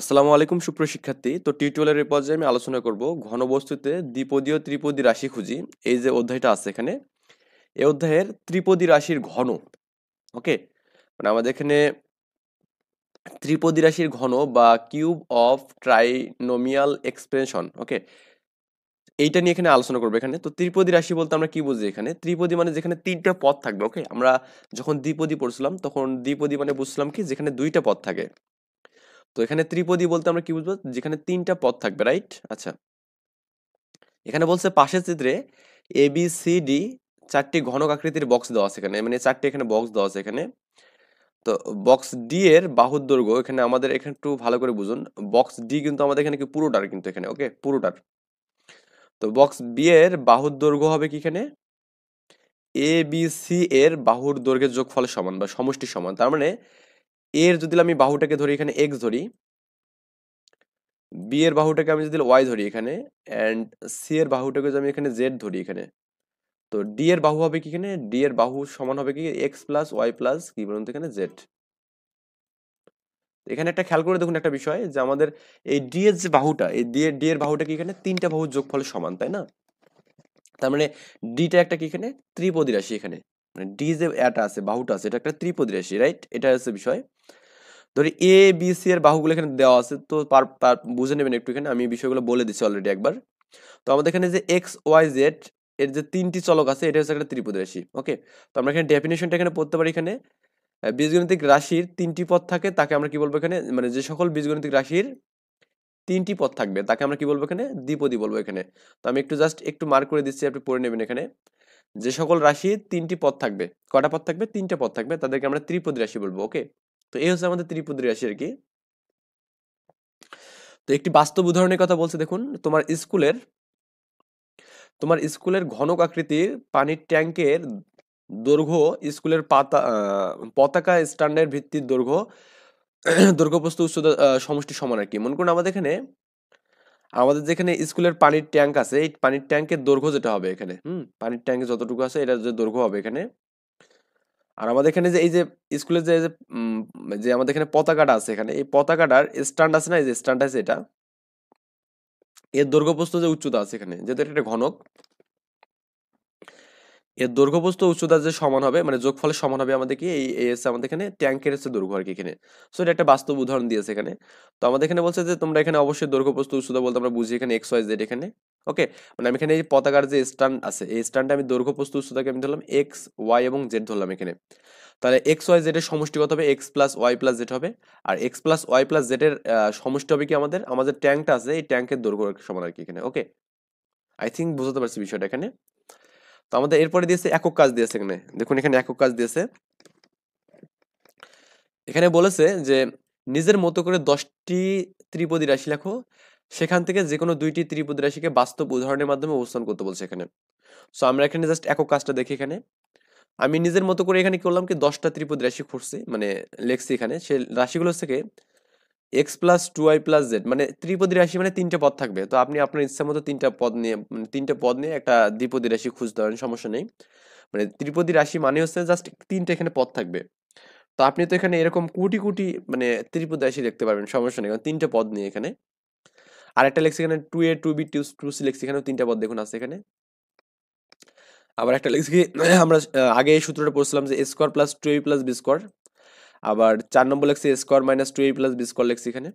আসসালামু আলাইকুম সুপ্রশিক্ষার্থী তো টিউটোরিয়ালের পর্যায়ে আমি আলোচনা করব ঘনবস্তুতে দ্বিপদীয় ত্রিপদী রাশি খুঁজি এই যে অধ্যায়টা আছে এখানে এই অধ্যায়ের ত্রিপদী রাশির ঘন ওকে মানে আমাদের এখানে ত্রিপদী রাশির ঘন বা cube of trinomial expression okay এইটা নিয়ে এখানে আলোচনা করবো এখানে তো ত্রিপদী রাশি বলতে আমরা কি বুঝি এখানে ত্রিপদী মানে যেখানে তিনটা পথ থাকবে ওকে আমরা যখন দ্বিপদী পড়ছিলাম তখন দ্বিপদী মানে বুঝছিলাম কি যেখানে দুইটা পথ থাকে তো এখানে ত্রিপদী বলতে আমরা কি বুঝবো যেখানে তিনটা পদ থাকবে রাইট আচ্ছা এখানে বলছে পাশের চিত্রে এ বি সি ডি চারটি ঘনক আকৃতির বক্স দেওয়া আছে এখানে মানে চারটি এখানে বক্স দেওয়া আছে এখানে তো বক্স ডি এর বাহুর দৈর্ঘ্য এখানে আমাদের এখানে একটু ভালো করে বুঝুন বক্স ডি কিন্তু আমাদের এখানে কি পুরোটার কিন্তু এখানে ওকে পুরোটার তো বক্স বি এর বাহুর দৈর্ঘ্য হবে কি এখানে এ বি সি এর বাহুর দৈর্ঘ্যের যোগফল সমান বা সমষ্টি সমান তার মানে এর যদি আমি বাহুটাকে ধরি এখানে এক্স ধরি বি এর বাহুটাকে আমি যদি ওয়াই ধরি এখানে অ্যান্ড সি এর বাহুটাকে যদি আমি এখানে জেড ধরি এখানে তো ডি এর বাহু হবে কি এখানে ডি এর বাহু সমান হবে কি এক্স প্লাস ওয়াই প্লাস কি বলুন এখানে জেড এখানে একটা খেয়াল করে দেখুন একটা বিষয় যে আমাদের এই ডি এর যে বাহুটা এই ডি এর ডি এর বাহুটা কি এখানে তিনটা বাহুর যোগফল সমান তাই না তার মানে ডিটা একটা কি এখানে ত্রিপদী রাশি এখানে মানে ডি যে এটা আছে বাহুটা আছে এটা একটা ত্রিপদী রাশি রাইট এটা হচ্ছে বিষয় ধরি এ বি সি এর বাহুগুলো এখানে দেওয়া আছে তো পার বুঝে নেবেন একটু এখানে আমি বিষয়গুলো বলে দিচ্ছি অলরেডি একবার তো আমাদের এখানে যে এক্স ওয়াই জেড এর যে তিনটি চলক আছে এটা হচ্ছে একটা ত্রিপুদ রাশি ওকে তো আমরা এখানে ডেফিনেশনটা এখানে পড়তে পারি এখানে বীজগণিতিক রাশির তিনটি পথ থাকে তাকে আমরা কি বলবো এখানে মানে যে সকল বীজগণিতিক রাশির তিনটি পথ থাকবে তাকে আমরা কি বলবো এখানে দ্বিপদী বলবো এখানে তো আমি একটু জাস্ট একটু মার্ক করে দিচ্ছি আপনি পড়ে নেবেন এখানে যে সকল রাশি তিনটি পথ থাকবে কটা পথ থাকবে তিনটা পথ থাকবে তাদেরকে আমরা ত্রিপদী রাশি বলবো ওকে তো এই হচ্ছে আমাদের ত্রিপদ রাশি আর কি তো একটি বাস্তব উদাহরণের কথা বলছে দেখুন তোমার স্কুলের তোমার স্কুলের ঘনক আকৃতির পানির ট্যাঙ্কের দৈর্ঘ্য স্কুলের পাতা পতাকা স্ট্যান্ডের ভিত্তির দৈর্ঘ্য দৈর্ঘ্যপ্রস্থ উচ্চতা সমষ্টি সমান আর কি মনে করুন আমাদের এখানে আমাদের যেখানে স্কুলের পানির ট্যাঙ্ক আছে এই পানির ট্যাঙ্কের দৈর্ঘ্য যেটা হবে এখানে হুম পানির ট্যাঙ্কে যতটুকু আছে এটা যে দৈর্ঘ্য হবে এখানে আর আমাদের এখানে যে এই যে স্কুলের যে যে আমাদের এখানে পতাকাটা আছে এখানে এই পতাকাটার স্ট্যান্ড আছে না এই যে স্ট্যান্ড আছে এটা এর দৈর্ঘ্যপ্রস্থ যে উচ্চতা আছে এখানে যেহেতু এটা ঘনক এর দৈর্ঘ্যপ্রস্থ উচ্চতা যে সমান হবে মানে যোগফলের সমান হবে আমাদের কি এই এস আমাদের এখানে ট্যাঙ্কের এসে দৈর্ঘ্য আর কি এখানে সো এটা একটা বাস্তব উদাহরণ দিয়েছে এখানে তো আমাদের এখানে বলছে যে তোমরা এখানে অবশ্যই দৈর্ঘ্যপ্রস্থ উচ্চতা বলতে আমরা বুঝি এখানে এক্স ওয়াই জেড এখানে ওকে মানে আমি এখানে এই পতাকার যে স্ট্যান্ড আছে এই স্ট্যান্ডে আমি দৈর্ঘ্য প্রস্তু উচ্চতাকে আমি ধরলাম এক্স ওয়াই এবং জেড ধরলাম এখানে তাহলে এক্স ওয়াই জেডের সমষ্টিগত হবে X plus Y plus Z হবে আর এক্স প্লাস ওয়াই প্লাস জেডের সমষ্টি হবে কি আমাদের আমাদের ট্যাঙ্কটা আছে এই ট্যাঙ্কের দৈর্ঘ্য সমান আর কি এখানে ওকে আই থিঙ্ক বুঝতে পারছি বিষয়টা এখানে তো আমাদের এরপরে দিয়েছে একক কাজ দিয়েছে এখানে দেখুন এখানে একক কাজ দিয়েছে এখানে বলেছে যে নিজের মতো করে দশটি ত্রিপদী রাশি লেখো সেখান থেকে যে কোনো দুইটি ত্রিপুদ রাশিকে বাস্তব উদাহরণের মাধ্যমে অবস্থান করতে বলছে এখানে সো আমরা এখানে জাস্ট একক কাজটা দেখি এখানে আমি নিজের মতো করে এখানে কি করলাম কি দশটা ত্রিপুদ রাশি খুঁজছি মানে লেখছি এখানে সে রাশিগুলো থেকে X plus two I plus Z মানে ত্রিপদী রাশি মানে তিনটা পদ থাকবে তো আপনি আপনার ইচ্ছা মতো তিনটা পদ নিয়ে মানে তিনটা পদ নিয়ে একটা দ্বিপদী রাশি খুঁজতে পারেন সমস্যা নেই মানে ত্রিপদী রাশি মানে হচ্ছে জাস্ট তিনটা এখানে পদ থাকবে তো আপনি তো এখানে এরকম কোটি কোটি মানে ত্রিপদ রাশি দেখতে পারবেন সমস্যা নেই কারণ তিনটা পদ নিয়ে এখানে আরেকটা লেখছি এখানে two A two B two two C লেখছি এখানেও তিনটা পদ দেখুন আছে এখানে আবার একটা লেখছি আমরা আগে এই সূত্রটা পড়ছিলাম যে square plus two A plus B square আবার চার নম্বর লেখছি square minus two A plus B square লেখছি এখানে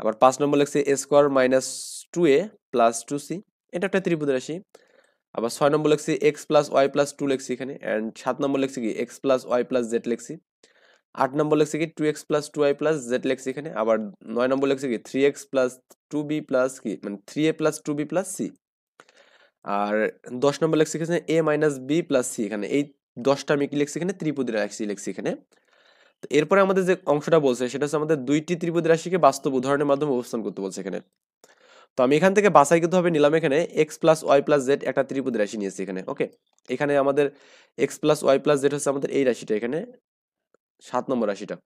আবার পাঁচ নম্বর লেখছি A square minus two A plus two C এটা একটা ত্রিভুজ রাশি আবার ছয় নম্বর লেখছি X plus Y plus two লেখছি এখানে অ্যান্ড সাত নম্বর লেখছি কি X plus Y plus Z লেখছি আট নম্বর লেখছে কি two X plus two I plus Z লেখছি এখানে আবার নয় নম্বর লেখছে কি three X plus two B plus কি মানে three A plus two B plus C আর দশ নম্বর লেখছি এখানে A minus B plus C এখানে এই দশটা আমি কি লিখছি এখানে ত্রিপুদী রাশি লিখছি এখানে তো এরপরে আমাদের যে অংশটা বলছে সেটা হচ্ছে আমাদের দুইটি ত্রিপুদ রাশিকে বাস্তব উদাহরণের মাধ্যমে অবস্থান করতে বলছে এখানে তো আমি এখান থেকে বাছাইকৃত হবে নিলাম এখানে X plus Y plus Z একটা ত্রিপুদী রাশি নিয়েছি এখানে ওকে এখানে আমাদের X plus Y plus Z হচ্ছে আমাদের এই রাশিটা এখানে সাত নম্বর রাশিটা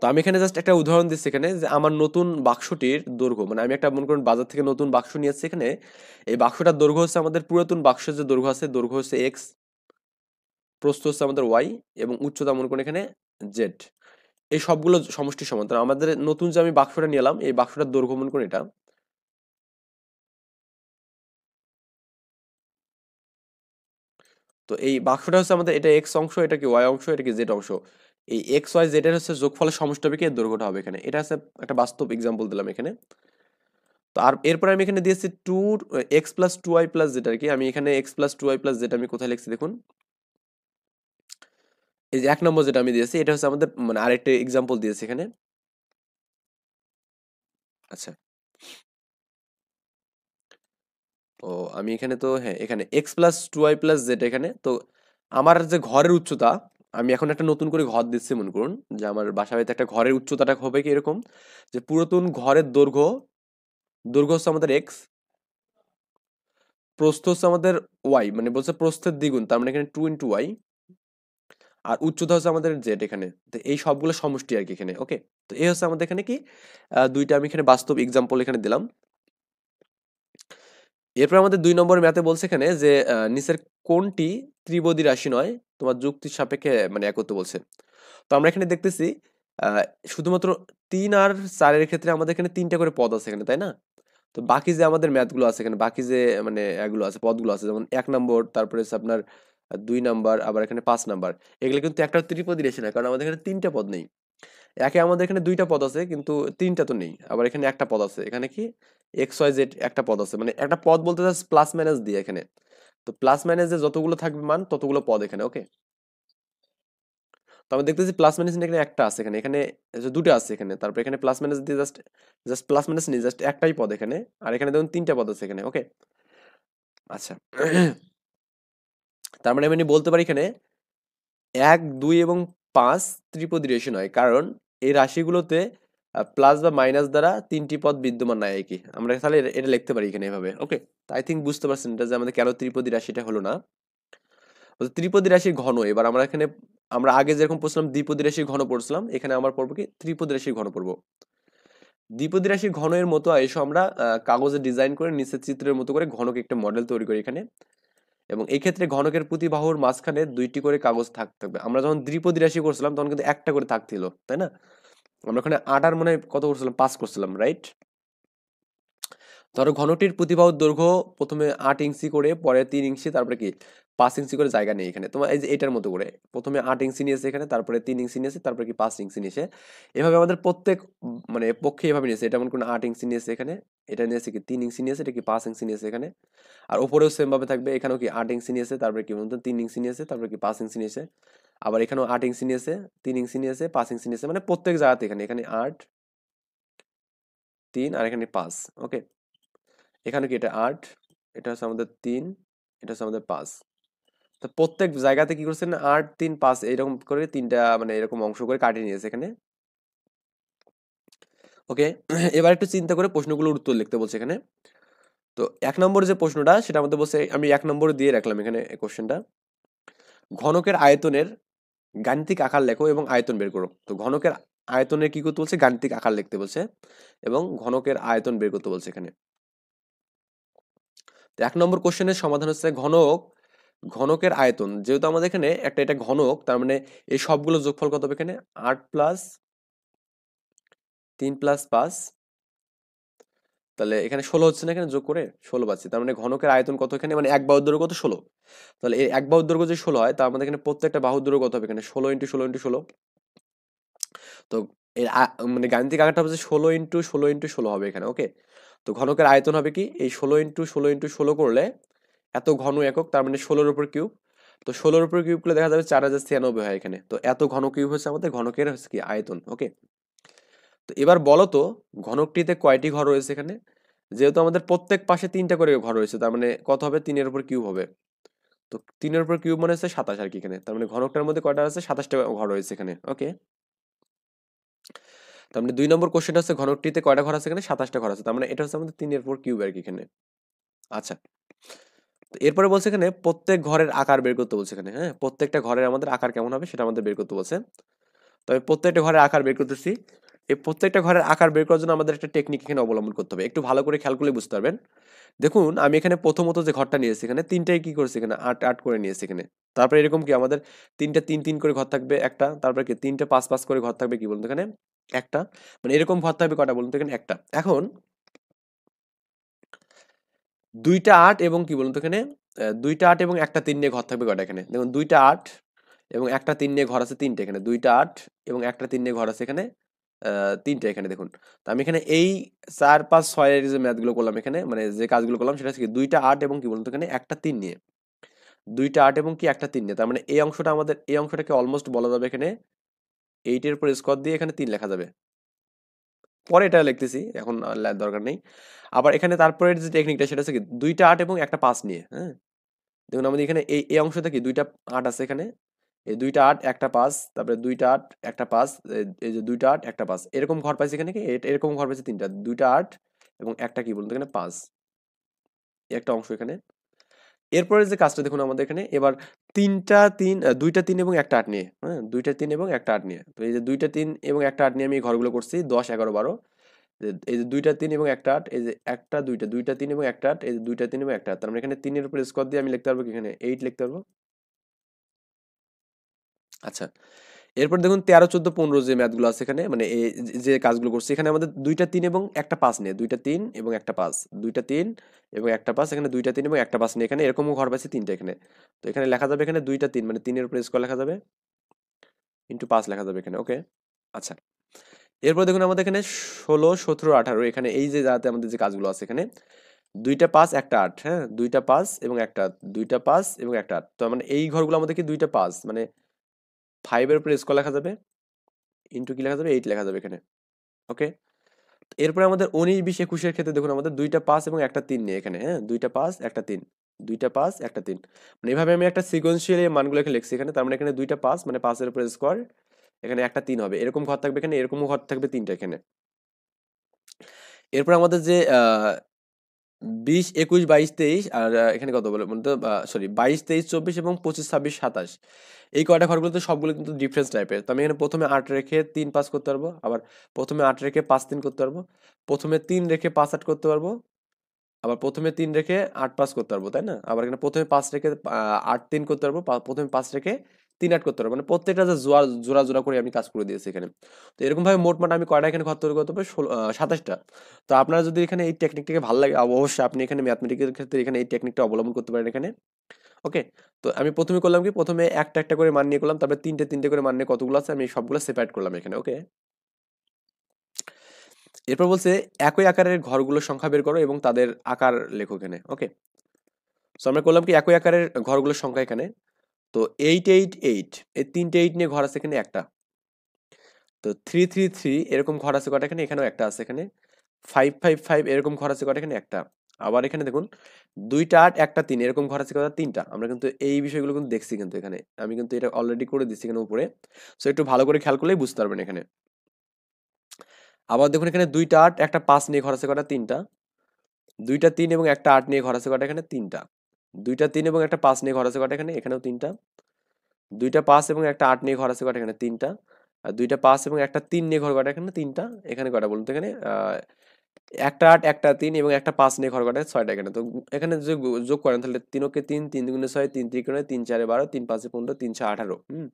তো আমি এখানে জাস্ট একটা উদাহরণ দিচ্ছি এখানে যে আমার নতুন বাক্সটির দৈর্ঘ্য মানে আমি একটা মনে করুন বাজার থেকে নতুন বাক্স নিয়ে আসছি এখানে এই বাক্সটার দৈর্ঘ্য হচ্ছে আমাদের পুরাতন বাক্সের যে দৈর্ঘ্য আছে দৈর্ঘ্য হচ্ছে এক্স প্রস্থ হচ্ছে আমাদের ওয়াই এবং উচ্চতা মনে করুন এখানে জেড এই সবগুলো সমষ্টি সমান আমাদের নতুন যে আমি বাক্সটা নিয়ে এলাম এই বাক্সটার দৈর্ঘ্য মনে করুন এটা তো এই বাক্সটা হচ্ছে আমাদের এটা এক্স অংশ এটা কি ওয়াই অংশ এটা কি জেড অংশ এই এক্স ওয়াই জেড এর হচ্ছে যোগফলের সমষ্টি কি দৈর্ঘ্যটা হবে এখানে এটা হচ্ছে একটা বাস্তব এক্সাম্পল দিলাম এখানে তো আর এরপরে আমি এখানে দিয়েছি two X plus two Y plus Z আর কি আমি এখানে X plus two Y plus Z আমি কোথায় লিখছি দেখুন এই যে এক নম্বর যেটা আমি দিয়েছি এটা হচ্ছে আমাদের মানে আরেকটা এক্সাম্পল দিয়েছি এখানে আচ্ছা ও আমি এখানে তো হ্যাঁ এখানে X plus two Y plus Z এখানে তো আমার যে ঘরের উচ্চতা আমি এখন একটা নতুন করে ঘর দিচ্ছি মনে করুন যে আমার বাসা বাড়িতে একটা ঘরের উচ্চতাটা হবে কি এরকম যে পুরাতন ঘরের দৈর্ঘ্য দৈর্ঘ্য হচ্ছে আমাদের এক্স প্রস্থ হচ্ছে আমাদের ওয়াই মানে বলছে প্রস্থের দ্বিগুণ তার মানে এখানে টু ইন্টু ওয়াই আর উচ্চতা হচ্ছে আমাদের জেড এখানে তো এই সবগুলো সমষ্টি আর কি এখানে ওকে তো এই হচ্ছে আমাদের এখানে কি দুইটা আমি এখানে বাস্তব এক্সাম্পল এখানে দিলাম এরপর আমাদের দুই নম্বর ম্যাথে বলছে এখানে যে নিচের কোনটি ত্রিবদী রাশি নয় তোমার যুক্তির সাপেক্ষে মানে একত্র বলছে তো আমরা এখানে দেখতেছি শুধুমাত্র তিন আর চারের ক্ষেত্রে আমাদের এখানে তিনটা করে পদ আছে এখানে তাই না তো বাকি যে আমাদের ম্যাথগুলো আছে এখানে বাকি যে মানে এগুলো আছে পদগুলো আছে যেমন এক নম্বর তারপরে আপনার দুই নাম্বার আবার এখানে পাঁচ নাম্বার এগুলো কিন্তু একটা ত্রিপদী রেছে না কারণ আমাদের এখানে তিনটা পদ নেই একে আমাদের এখানে দুইটা পদ আছে কিন্তু তিনটা তো নেই আবার এখানে একটা পদ আছে এখানে কি এক্স ওয়াই জেড একটা পদ আছে মানে একটা পদ বলতে চাস প্লাস মাইনাস দিয়ে এখানে তো প্লাস মাইনাসে যতগুলো থাকবে মান ততগুলো পদ এখানে ওকে তো আমি দেখতেছি প্লাস মাইনাস এখানে একটা আছে এখানে এখানে দুটো আছে এখানে তারপর এখানে প্লাস মাইনাস দিয়ে জাস্ট জাস্ট প্লাস মাইনাস নেই জাস্ট একটাই পদ এখানে আর এখানে দেখুন তিনটা পদ আছে এখানে ওকে আচ্ছা তার মানে আমি বলতে পারি এখানে এক দুই এবং পাঁচ ত্রিপদী রেশন হয় কারণ এই রাশিগুলোতে প্লাস বা মাইনাস দ্বারা তিনটি পদ বিদ্যমান নাই কি আমরা তাহলে এটা লিখতে পারি এখানে এভাবে ওকে আই থিঙ্ক বুঝতে পারছেন এটা যে আমাদের কেন ত্রিপদী রাশিটা হলো না ত্রিপদী রাশির ঘন এবার আমরা এখানে আমরা আগে যেরকম পড়ছিলাম দ্বিপদী রাশির ঘন পড়ছিলাম এখানে আমার পড়বো কি ত্রিপদী রাশির ঘন পড়বো দ্বিপদী রাশির ঘন এর মতো এসো আমরা কাগজে ডিজাইন করে নিচের চিত্রের মতো করে ঘনকে একটা মডেল তৈরি করি এখানে এবং এই ক্ষেত্রে ঘনকের প্রতি বাহুর মাঝখানে দুইটি করে কাগজ থাকতে হবে আমরা যখন দ্বিপদী রাশি করছিলাম তখন কিন্তু একটা করে থাকছিল তাই না আমরা ওখানে আটার মনে কত করছিলাম পাস করছিলাম রাইট ধরো ঘনটির প্রতিবাহুর দৈর্ঘ্য প্রথমে আট ইঞ্চি করে পরে তিন ইঞ্চি তারপরে কি পাঁচ ইঞ্চি করে জায়গা নেই এখানে তোমার এই যে এটার মতো করে প্রথমে আট ইঞ্চি নিয়েছে এখানে তারপরে তিন ইঞ্চি নিয়েছে তারপরে কি পাঁচ ইঞ্চি নিয়েছে এভাবে আমাদের প্রত্যেক মানে পক্ষে এভাবে নিয়েছে এটা মনে করুন আট ইঞ্চি নিয়েছে এখানে এটা নিয়েছে কি তিন ইঞ্চি নিয়েছে এটা কি পাঁচ ইঞ্চি নিয়েছে এখানে আর উপরেও সেমভাবে থাকবে এখানেও কি আট ইঞ্চি নিয়েছে তারপরে কি বলতো তিন ইঞ্চি নিয়েছে তারপরে কি পাঁচ ইঞ্চি নিয়েছে আবার এখানেও আট ইঞ্চি নিয়েছে তিন ইঞ্চি নিয়েছে পাঁচ ইঞ্চি নিয়েছে মানে প্রত্যেক জায়গাতে এখানে এখানে আট তিন আর এখানে পাঁচ ওকে এখানে কি এটা আট এটা হচ্ছে আমাদের তিন এটা হচ্ছে আমাদের পাঁচ তো প্রত্যেক জায়গাতে কি করছেন আট তিন পাঁচ এরকম করে তিনটা মানে এরকম অংশ করে কাটিয়ে নিয়েছে এখানে ওকে এবার একটু চিন্তা করে প্রশ্নগুলোর উত্তর লিখতে বলছে এখানে তো এক নম্বর যে প্রশ্নটা সেটা আমাদের বলছে আমি এক নম্বর দিয়ে রাখলাম এখানে কোশ্চেনটা ঘনকের আয়তনের গাণিতিক আকার লেখো এবং আয়তন বের করো তো ঘনকের আয়তনের কি করতে বলছে গাণিতিক আকার লিখতে বলছে এবং ঘনকের আয়তন বের করতে বলছে এখানে এক নম্বর কোশ্চেনের সমাধান হচ্ছে ঘনক ঘনকের আয়তন যেহেতু আমাদের এখানে একটা এটা ঘনক তার মানে এই সবগুলো যোগফল কত হবে এখানে আট প্লাস তিন প্লাস পাঁচ তাহলে এখানে ষোলো হচ্ছে না এখানে যোগ করে ষোলো পাচ্ছি তার মানে ঘনকের আয়তন কত এখানে মানে এক বাহুর দৈর্ঘ্য কত ষোলো তাহলে এই এক বাহুর দৈর্ঘ্য যে ষোলো হয় তা আমাদের এখানে প্রত্যেকটা বাহুর দৈর্ঘ্য কত হবে এখানে ষোলো ইন্টু ষোলো ইন্টু ষোলো তো এর মানে গাণিতিক আকারটা হচ্ছে ষোলো ইন্টু ষোলো ইন্টু ষোলো হবে এখানে ওকে তো ঘনকের আয়তন হবে কি এই ষোলো ইন্টু ষোলো ইন্টু ষোলো করলে এত ঘন একক তার মানে ষোলোর উপর কিউব তো ষোলোর উপর কিউব করলে দেখা যাবে চার হাজার ছিয়ানব্বই হয় এখানে তো এত ঘন কিউব হচ্ছে আমাদের ঘনকের হচ্ছে কি আয়তন ওকে তো এবার বলো তো ঘনকটিতে কয়টি ঘর রয়েছে এখানে যেহেতু আমাদের প্রত্যেক পাশে তিনটা করে ঘর রয়েছে তার মানে কত হবে তিনের উপর কিউব হবে তো তিনের উপর কিউব মানে হচ্ছে সাতাশ আর কি এখানে তার মানে ঘনকটার মধ্যে কয়টা আছে সাতাশটা ঘর রয়েছে এখানে ওকে তার মানে দুই নম্বর কোশ্চেনটা হচ্ছে ঘনকটিতে কয়টা ঘর আছে এখানে সাতাশটা ঘর আছে তার মানে এটা হচ্ছে আমাদের তিনের উপর কিউব আর কি এখানে আচ্ছা এরপরে বলছে এখানে প্রত্যেক ঘরের আকার বের করতে বলছে এখানে হ্যাঁ প্রত্যেকটা ঘরের আমাদের আকার কেমন হবে সেটা আমাদের বের করতে বলছে তবে প্রত্যেকটা ঘরের আকার বের করতেছি এই প্রত্যেকটা ঘরের আকার বের করার জন্য আমাদের একটা টেকনিক এখানে অবলম্বন করতে হবে একটু ভালো করে খেয়াল করলে বুঝতে পারবেন দেখুন আমি এখানে প্রথমত যে ঘরটা নিয়েছি এখানে তিনটাই কি করেছি এখানে আট আট করে নিয়েছি এখানে তারপরে এরকম কি আমাদের তিনটা তিন তিন করে ঘর থাকবে একটা তারপরে কি তিনটা পাঁচ পাঁচ করে ঘর থাকবে কি বলুন এখানে একটা মানে এরকম ঘর থাকবে কটা বলুন এখানে একটা এখন দুইটা আট এবং কি বলুন এখানে দুইটা আট এবং একটা তিন নিয়ে ঘর থাকবে কটা এখানে দেখুন দুইটা আট এবং একটা তিন নিয়ে ঘর আছে তিনটে এখানে দুইটা আট এবং একটা তিন নিয়ে ঘর আছে এখানে তিনটে এখানে দেখুন তো আমি এখানে এই চার পাঁচ ছয়ের যে ম্যাথগুলো করলাম এখানে মানে যে কাজগুলো করলাম সেটা হচ্ছে দুইটা আট এবং কি বলুন তো এখানে একটা তিন নিয়ে দুইটা আট এবং কি একটা তিন নিয়ে তার মানে এই অংশটা আমাদের এই অংশটাকে অলমোস্ট বলা যাবে এখানে এইটের পর স্কোয়ার দিয়ে এখানে তিন লেখা যাবে পরে এটা লিখতেছি এখন দরকার নেই আবার এখানে তারপরে যে টেকনিকটা সেটা হচ্ছে কি দুইটা আট এবং একটা পাঁচ নিয়ে হ্যাঁ দেখুন আমাদের এখানে এই এই অংশটা কি দুইটা আট আছে এখানে এই দুইটা আট একটা পাস তারপরে দুইটা আট একটা পাস এই যে দুইটা আট একটা পাঁচ এরকম ঘর পাইছে এখানে কি এরকম ঘর পাইছে তিনটা দুইটা আট এবং একটা কি বলুন এখানে পাঁচ একটা অংশ এখানে এরপরে যে কাজটা দেখুন আমাদের এখানে এবার তিনটা তিন দুইটা তিন এবং একটা আট নিয়ে হ্যাঁ দুইটা তিন এবং একটা আট নিয়ে তো এই যে দুইটা তিন এবং একটা আট নিয়ে আমি এই ঘরগুলো করছি দশ এগারো বারো এই যে দুইটা তিন এবং একটা আট এই যে একটা দুইটা দুইটা তিন এবং একটা আট এই যে দুইটা তিন এবং একটা আট তার মানে এখানে তিনের উপরে স্কোয়ার দিয়ে আমি লিখতে পারবো এখানে এইট লিখতে পারবো আচ্ছা এরপর দেখুন তেরো চোদ্দো পনেরো যে ম্যাথগুলো আছে এখানে মানে যে কাজগুলো করছে এখানে আমাদের দুইটা তিন এবং একটা পাঁচ নিয়ে দুইটা তিন এবং একটা পাঁচ দুইটা তিন এবং একটা পাঁচ এখানে দুইটা তিন এবং একটা পাঁচ নিয়ে এখানে এরকমও ঘর পাচ্ছে তিনটা এখানে তো এখানে লেখা যাবে এখানে দুইটা তিন মানে তিনের উপরে স্কোয়ার লেখা যাবে ইন্টু পাঁচ লেখা যাবে এখানে ওকে আচ্ছা এরপর দেখুন আমাদের এখানে ষোলো সতেরো আঠারো এখানে এই যে যাতে আমাদের যে কাজগুলো আছে এখানে দুইটা পাঁচ একটা আট হ্যাঁ দুইটা পাঁচ এবং একটা দুইটা পাঁচ এবং একটা আট তো মানে এই ঘরগুলো আমাদেরকে দুইটা পাঁচ মানে ফাইভের উপরে স্কোয়ার লেখা যাবে ইন্টু কি লেখা যাবে এইট লেখা যাবে এখানে ওকে এরপরে আমাদের উনিশ বিশ একুশের ক্ষেত্রে দেখুন আমাদের দুইটা পাস এবং একটা তিন নেই এখানে হ্যাঁ দুইটা পাস একটা তিন দুইটা পাস একটা তিন মানে এভাবে আমি একটা সিকোয়েন্সিয়াল এই এখানে লিখছি এখানে তার মানে এখানে দুইটা পাস মানে পাসের উপরে স্কোয়ার এখানে একটা তিন হবে এরকম ঘর থাকবে এখানে এরকম ঘর থাকবে তিনটা এখানে এরপর আমাদের যে বিশ একুশ বাইশ তেইশ আর এখানে কত বলে মনে সরি বাইশ তেইশ চব্বিশ এবং পঁচিশ ছাব্বিশ সাতাশ এই কয়টা ঘরগুলোতে সবগুলো কিন্তু ডিফারেন্স টাইপের তো আমি এখানে প্রথমে আট রেখে তিন পাস করতে পারবো আবার প্রথমে আট রেখে পাঁচ তিন করতে পারবো প্রথমে তিন রেখে পাঁচ আট করতে পারবো আবার প্রথমে তিন রেখে আট পাস করতে পারবো তাই না আবার এখানে প্রথমে পাঁচ রেখে আট তিন করতে পারবো প্রথমে পাঁচ রেখে তিন আট করতে পারবো মানে প্রত্যেকটা জোড়া জোড়া জোড়া করে আমি কাজ করে দিয়েছি এখানে তো এরকমভাবে মোটমাট আমি কয়টা এখানে ঘর তৈরি করতে পারি ষোলো সাতাশটা তো আপনারা যদি এখানে এই টেকনিকটাকে ভালো লাগে অবশ্যই আপনি এখানে ম্যাথমেটিক্যাল ক্ষেত্রে এখানে এই টেকনিকটা অবলম্বন করতে পারেন এখানে ওকে তো আমি প্রথমে করলাম কি প্রথমে একটা একটা করে মান নিয়ে করলাম তারপরে তিনটে তিনটে করে মান নিয়ে কতগুলো আছে আমি সবগুলো সেপারেট করলাম এখানে ওকে এরপর বলছে একই আকারের ঘরগুলোর সংখ্যা বের করো এবং তাদের আকার লেখো এখানে ওকে সো আমরা করলাম কি একই আকারের ঘরগুলোর সংখ্যা এখানে তো এইট এইট এইট এই তিনটে এইট নিয়ে ঘর আছে এখানে একটা তো থ্রি থ্রি থ্রি এরকম ঘর আছে কটা এখানে এখানেও একটা আছে এখানে ফাইভ ফাইভ ফাইভ এরকম ঘর আছে কটা এখানে একটা আবার এখানে দেখুন দুইটা আট একটা তিন এরকম ঘর আছে কথা তিনটা আমরা কিন্তু এই বিষয়গুলো কিন্তু দেখছি কিন্তু এখানে আমি কিন্তু এটা অলরেডি করে দিচ্ছি এখানে উপরে সো একটু ভালো করে খেয়াল করলেই বুঝতে পারবেন এখানে আবার দেখুন এখানে দুইটা আট একটা পাঁচ নিয়ে ঘর আছে কটা তিনটা দুইটা তিন এবং একটা আট নিয়ে ঘর আছে কটা এখানে তিনটা দুইটা তিন এবং একটা পাঁচ নিয়ে ঘর আছে কটা এখানে এখানেও তিনটা দুইটা পাঁচ এবং একটা আট নিয়ে ঘর আছে কটা এখানে তিনটা আর দুইটা পাঁচ এবং একটা তিন নিয়ে ঘর কটা এখানে তিনটা এখানে কটা বলুন তো এখানে একটা আট একটা তিন এবং একটা পাঁচ নিয়ে ঘর কটা ছয়টা এখানে তো এখানে যদি যোগ করেন তাহলে তিনকে তিন তিন দুগুণে ছয় তিন ত্রিকোণে তিন চারে বারো তিন পাঁচে পনেরো তিনশো আঠারো হুম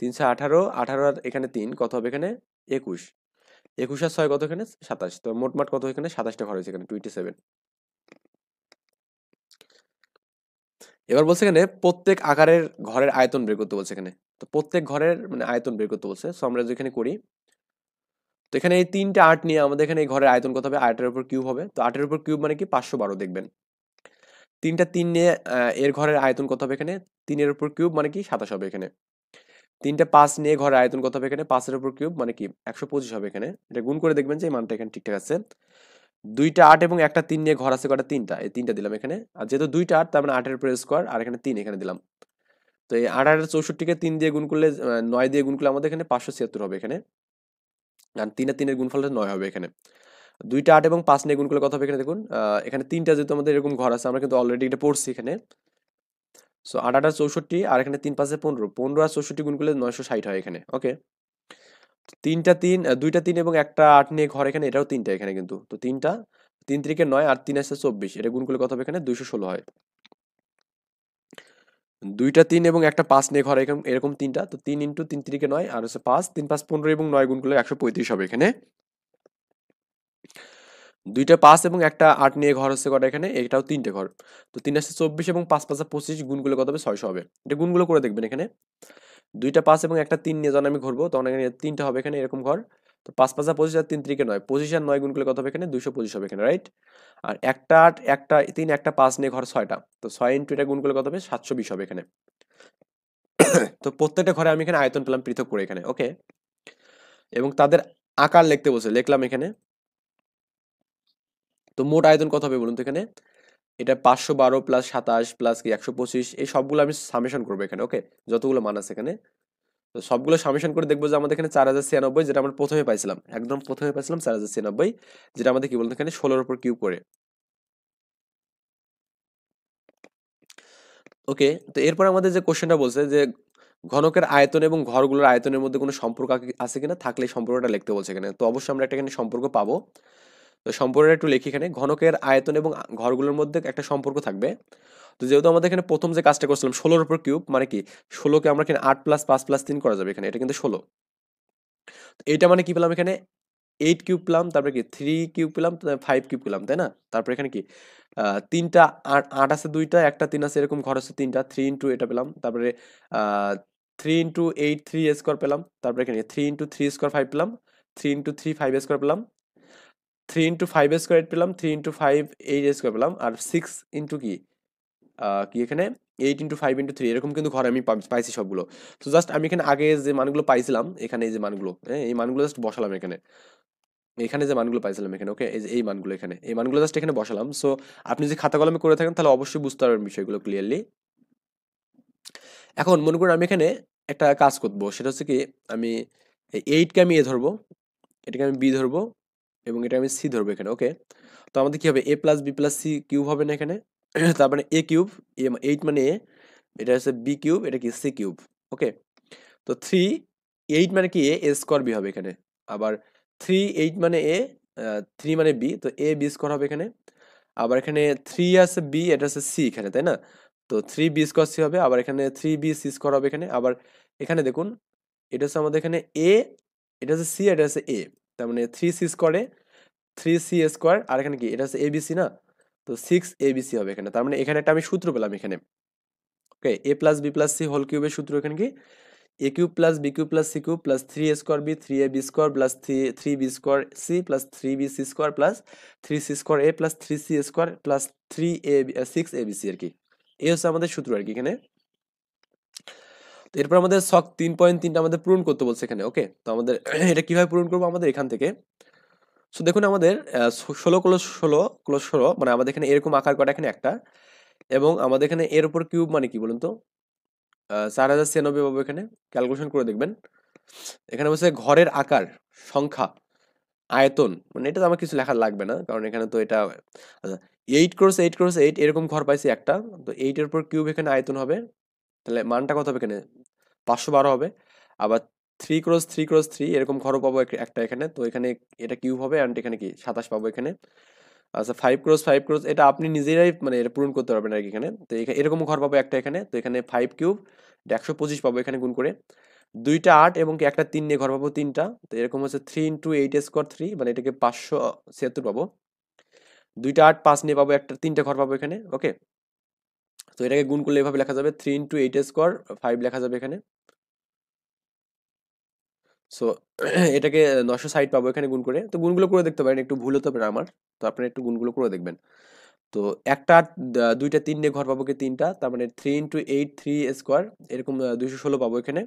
তিনশো আঠারো আঠারো আর এখানে তিন কত হবে এখানে একুশ একুশ আর ছয় কত এখানে সাতাশ তো মোটমাট কত এখানে সাতাশটা ঘর হয়েছে এখানে টোয়েন্টি সেভেন এবার বলছে এখানে প্রত্যেক আকারের ঘরের আয়তন বের করতে বলছে এখানে তো প্রত্যেক ঘরের মানে আয়তন বের করতে বলছে সো আমরা যেখানে করি তো এখানে এই তিনটা আট নিয়ে আমাদের এখানে এই ঘরের আয়তন কত হবে আটের উপর কিউব হবে তো আটের উপর কিউব মানে কি পাঁচশো বারো দেখবেন তিনটা তিন নিয়ে এর ঘরের আয়তন কত হবে এখানে তিনের উপর কিউব মানে কি সাতাশ হবে এখানে তিনটা পাঁচ নিয়ে ঘরের আয়তন কত হবে এখানে পাঁচের উপর কিউব মানে কি একশো পঁচিশ হবে এখানে এটা গুণ করে দেখবেন যে এই মানটা এখানে ঠিকঠাক আছে দুইটা আট এবং একটা তিন নিয়ে ঘর আছে কটা তিনটা এই তিনটা দিলাম এখানে আর যেহেতু দুইটা আট তার মানে আটের উপরে স্কোয়ার আর এখানে তিন এখানে দিলাম তো এই আট আটের চৌষট্টিকে তিন দিয়ে গুণ করলে নয় দিয়ে গুণ করলে আমাদের এখানে পাঁচশো ছিয়াত্তর হবে এখানে আর তিনের তিনের গুণফল নয় হবে এখানে দুইটা আট এবং পাঁচ নিয়ে গুণ করলে কথা হবে এখানে দেখুন এখানে তিনটা যেহেতু আমাদের এরকম ঘর আছে আমরা কিন্তু অলরেডি এটা পড়ছি এখানে সো আট আটা চৌষট্টি আর এখানে তিন পাঁচে পনেরো পনেরো আর চৌষট্টি গুণ করলে নয়শো ষাট হয় এখানে ওকে তিনটা তিন দুইটা তিন এবং একটা আট নিয়ে ঘর এখানে এটাও তিনটা এখানে কিন্তু তো তিনটা তিন তিরিকে নয় আর তিন আসছে চব্বিশ এটা গুণ করলে কত হবে এখানে দুইশো ষোলো হয় দুইটা তিন এবং একটা পাঁচ নিয়ে ঘর এরকম এরকম তিনটা তো তিন ইন্টু তিন তিরিকে নয় আর হচ্ছে পাঁচ তিন পাঁচ পনেরো এবং নয় গুণ করলে একশো পঁয়ত্রিশ হবে এখানে দুইটা পাঁচ এবং একটা আট নিয়ে ঘর হচ্ছে কটা এখানে এটাও তিনটে ঘর তো তিন আসছে চব্বিশ এবং পাঁচ পাঁচ পঁচিশ গুণগুলো কত হবে ছয়শো হবে এটা গুণগুলো করে দেখবেন এখানে দুইটা পাঁচ এবং একটা তিন নিয়ে যখন আমি ঘুরবো তখন এখানে তিনটা হবে এখানে এরকম ঘর তো পাঁচ পাঁচা পঁচিশ আর তিন ত্রিকে নয় পঁচিশ আর নয় গুণ করলে কত হবে এখানে দুশো পঁচিশ হবে এখানে রাইট আর একটা আট একটা তিন একটা পাঁচ নিয়ে ঘর ছয়টা তো ছয় ইন্টু এটা গুণ করলে কত হবে সাতশো বিশ হবে এখানে তো প্রত্যেকটা ঘরে আমি এখানে আয়তন পেলাম পৃথক করে এখানে ওকে এবং তাদের আকার লিখতে বসে লিখলাম এখানে তো মোট আয়তন কত হবে বলুন তো এখানে এটা পাঁচশো বারো প্লাস সাতাশ প্লাস কি একশো পঁচিশ এই সবগুলো আমি সামেশন করবো এখানে ওকে যতগুলো মান আছে এখানে তো সবগুলো সামেশন করে দেখবো যে আমাদের এখানে চার হাজার ছিয়ানব্বই যেটা আমরা প্রথমে পাইছিলাম একদম প্রথমে পাইছিলাম চার হাজার ছিয়ানব্বই যেটা আমাদের কি বলতো এখানে ষোলোর উপর কিউ করে ওকে তো এরপর আমাদের যে কোশ্চেনটা বলছে যে ঘনকের আয়তন এবং ঘরগুলোর আয়তনের মধ্যে কোনো সম্পর্ক আছে কিনা থাকলে সম্পর্কটা লিখতে বলছে এখানে তো অবশ্যই আমরা একটা এখানে সম্পর্ক পাবো তো সম্পর্কটা একটু লেখি এখানে ঘনকের আয়তন এবং ঘরগুলোর মধ্যে একটা সম্পর্ক থাকবে তো যেহেতু আমাদের এখানে প্রথম যে কাজটা করছিলাম ষোলোর উপর কিউব মানে কি ষোলোকে আমরা এখানে আট প্লাস পাঁচ প্লাস তিন করা যাবে এখানে এটা কিন্তু ষোলো এইটা মানে কি পেলাম এখানে এইট কিউব পেলাম তারপরে কি থ্রি কিউব পেলাম ফাইভ কিউব পেলাম তাই না তারপরে এখানে কি তিনটা আট আট আছে দুইটা একটা তিন আছে এরকম ঘর আছে তিনটা থ্রি ইন্টু এটা পেলাম তারপরে three into eight three square পেলাম তারপরে এখানে three into three square five পেলাম three into three five square পেলাম থ্রি ইন্টু ফাইভ স্কোয়ার পেলাম three into five eight square পেলাম আর সিক্স ইন্টু কি কি এখানে eight into five into three এরকম কিন্তু ঘরে আমি পাইছি সবগুলো তো জাস্ট আমি এখানে আগে যে মানগুলো পাইছিলাম এখানে এই যে মানগুলো হ্যাঁ এই মানগুলো জাস্ট বসালাম এখানে এখানে যে মানগুলো পাইছিলাম এখানে ওকে এই যে এই মানগুলো এখানে এই মানগুলো জাস্ট এখানে বসালাম সো আপনি যদি খাতা কলমে করে থাকেন তাহলে অবশ্যই বুঝতে পারবেন বিষয়গুলো ক্লিয়ারলি এখন মনে করুন আমি এখানে একটা কাজ করবো সেটা হচ্ছে কি আমি এইটকে আমি এ ধরবো এটাকে আমি বি ধরবো এবং এটা আমি সি ধরবো এখানে ওকে তো আমাদের কী হবে A plus B plus C cube হবে না এখানে তার মানে এ কিউব এইট মানে এ মানে এটা হচ্ছে বি কিউব এটা কি সি কিউব ওকে তো থ্রি এইট মানে কি এ এ স্কোয়ার বি হবে এখানে আবার থ্রি এইট মানে এ থ্রি মানে বি তো এ বি স্কোয়ার হবে এখানে আবার এখানে থ্রি আছে বি এটা হচ্ছে সি এখানে তাই না তো থ্রি বি স্কোয়ার সি হবে আবার এখানে থ্রি বি সি স্কোয়ার হবে এখানে আবার এখানে দেখুন এটা হচ্ছে আমাদের এখানে এ এটা হচ্ছে সি এটা হচ্ছে এ তার মানে থ্রি সি স্কোয়ারে থ্রি সি স্কোয়ার আর এখানে কি এটা হচ্ছে এবিসি না তো সিক্স এবিসি হবে এখানে তার মানে এখানে একটা আমি সূত্র পেলাম এখানে okay A plus B plus C whole কিউবের সূত্র এখানে কি A cube plus B cube plus C cube plus three A square B three A B square plus three three B square C plus three B C square plus three C square A plus three C square plus three A six A B C আর কি এ হচ্ছে আমাদের সূত্র আর কি এখানে তো এরপর আমাদের শখ তিন পয়েন্ট তিনটা আমাদের পূরণ করতে বলছে এখানে ওকে তো আমাদের এটা কীভাবে পূরণ করবো আমাদের এখান থেকে সো দেখুন আমাদের ষোলো ক্লোজ ষোলো ক্লোজ ষোলো মানে আমাদের এখানে এরকম আকার কটা এখানে একটা এবং আমাদের এখানে এর উপর কিউব মানে কি বলুন তো চার হাজার ছিয়ানব্বই পাবো এখানে ক্যালকুলেশন করে দেখবেন এখানে বলছে ঘরের আকার সংখ্যা আয়তন মানে এটা তো আমার কিছু লেখা লাগবে না কারণ এখানে তো এটা আচ্ছা eight cross eight cross eight এরকম ঘর পাইছি একটা তো এইটের উপর কিউব এখানে আয়তন হবে তাহলে মানটা কত হবে এখানে পাঁচশো বারো হবে আবার three cross three cross three এরকম ঘরও পাবো একটা এখানে তো এখানে এটা কিউব হবে অ্যান্ড এখানে কি সাতাশ পাবো এখানে আচ্ছা ফাইভ ক্রস ফাইভ ক্রস এটা আপনি নিজেরাই মানে এটা পূরণ করতে পারবেন আর কি এখানে তো এরকম ঘর পাবো একটা এখানে তো এখানে ফাইভ কিউব একশো পঁচিশ পাবো এখানে গুণ করে দুইটা আট এবং কি একটা তিন নিয়ে ঘর পাবো তিনটা তো এরকম হচ্ছে three into eight square three মানে এটাকে পাঁচশো ছিয়াত্তর পাবো দুইটা আট পাঁচ নিয়ে পাবো একটা তিনটা ঘর পাবো এখানে ওকে তো এটাকে গুণ করলে এভাবে লেখা যাবে three into eight square five লেখা যাবে এখানে সো এটাকে নশো সাইট পাবো এখানে গুণ করে তো গুণগুলো করে দেখতে পারেন একটু ভুল হতে পারে আমার তো আপনি একটু গুণগুলো করে দেখবেন তো একটা দুইটা তিন ঘর পাবো কি তিনটা তার মানে three into eight three square এরকম দুইশো ষোলো পাবো এখানে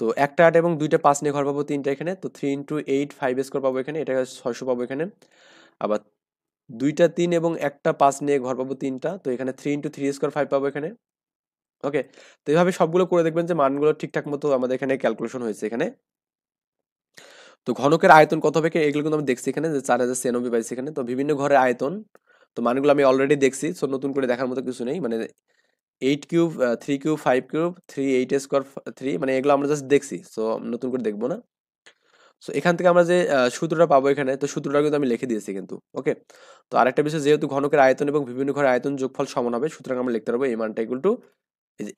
তো একটা আট এবং দুইটা পাঁচ নিয়ে ঘর পাবো তিনটা এখানে তো three into eight five square পাবো এখানে এটা ছয়শো পাবো এখানে আবার দুইটা তিন এবং একটা পাঁচ নিয়ে ঘর পাবো তিনটা তো এখানে three into three square five পাবো এখানে ওকে তো এইভাবে সবগুলো করে দেখবেন যে মানগুলো ঠিকঠাক মতো আমাদের এখানে ক্যালকুলেশন হয়েছে এখানে তো ঘনকের আয়তন কত হবে এগুলো কিন্তু আমি দেখছি এখানে যে চার হাজার ছিয়ানব্বই পাইছি এখানে তো বিভিন্ন ঘরের আয়তন তো মানগুলো আমি অলরেডি দেখছি সো নতুন করে দেখার মতো কিছু নেই মানে eight cube three cube five cube three eight square three মানে এগুলো আমরা জাস্ট দেখছি সো নতুন করে দেখবো না সো এখান থেকে আমরা যে সূত্রটা পাবো এখানে তো সূত্রটা কিন্তু আমি লিখে দিয়েছি কিন্তু ওকে তো আরেকটা বিষয় যেহেতু ঘনকের আয়তন এবং বিভিন্ন ঘরের আয়তন যোগফল সমান হবে সুতরাং আমরা লিখতে পারবো এই মানটা ইকুয়াল টু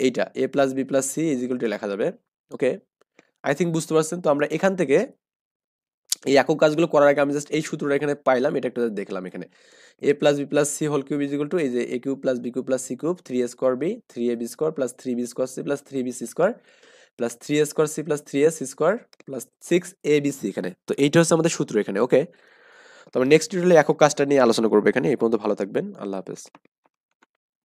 এইটা A plus B plus C is equal to লেখা যাবে ওকে আই থিঙ্ক বুঝতে পারছেন তো আমরা এখান থেকে এই একক কাজগুলো করার আগে আমি জাস্ট এই সূত্রটা এখানে পাইলাম এটা একটু দেখলাম এখানে A plus B plus C whole cube is equal to এই যে A cube plus B cube plus C cube three A square B three A B square plus three B square C plus three B C square plus three A square C plus three S square plus six A B C এখানে তো এইটা হচ্ছে আমাদের সূত্র এখানে ওকে তো next ডিটেলে একক কাজটা নিয়ে আলোচনা করবো এখানে এই পর্যন্ত ভালো থাকবেন আল্লাহ হাফেজ